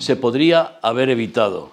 se podría haber evitado.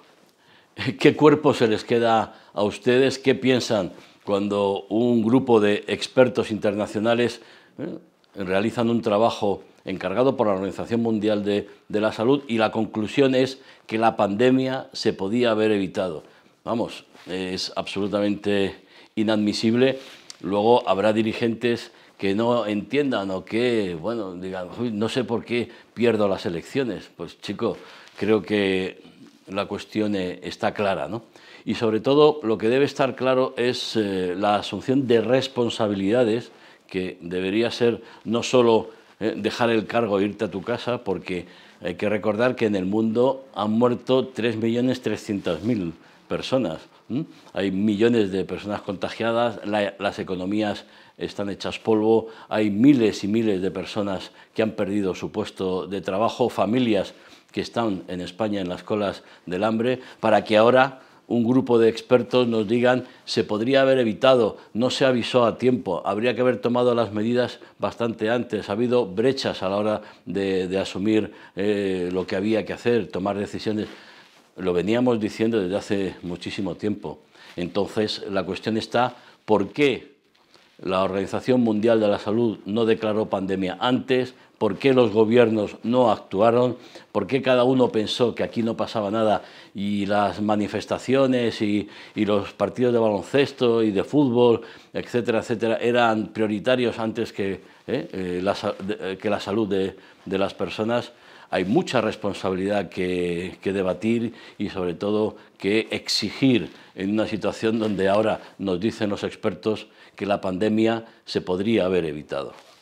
¿Qué cuerpo se les queda a ustedes? ¿Qué piensan cuando un grupo de expertos internacionales eh, realizan un trabajo encargado por la Organización Mundial de, de, la Salud y la conclusión es que la pandemia se podía haber evitado? Vamos, es absolutamente inadmisible Luego habrá dirigentes que no entiendan o que, bueno, digan, no sé por qué pierdo las elecciones. Pues chico, creo que la cuestión eh, está clara, ¿no? Y sobre todo lo que debe estar claro es eh, la asunción de responsabilidades, que debería ser no solo eh, dejar el cargo e irte a tu casa, porque hay que recordar que en el mundo han muerto 3.300.000 personas. Hay millones de personas contagiadas, las economías están hechas polvo, hay miles y miles de personas que han perdido su puesto de trabajo, familias que están en España en las colas del hambre, para que ahora un grupo de expertos nos digan se podría haber evitado, no se avisó a tiempo, habría que haber tomado las medidas bastante antes, ha habido brechas a la hora de, asumir eh, lo que había que hacer, tomar decisiones. Lo veníamos diciendo desde hace muchísimo tiempo. Entonces, la cuestión está, ¿por qué la Organización Mundial de la Salud no declaró pandemia antes, por qué los gobiernos no actuaron, por qué cada uno pensó que aquí no pasaba nada y las manifestaciones y, los partidos de baloncesto y de fútbol, etcétera, etcétera, eran prioritarios antes que, eh, eh, la, eh, que la salud de, de las personas hay mucha responsabilidad que, debatir y sobre todo que exigir en una situación donde ahora nos dicen los expertos que la pandemia se podría haber evitado.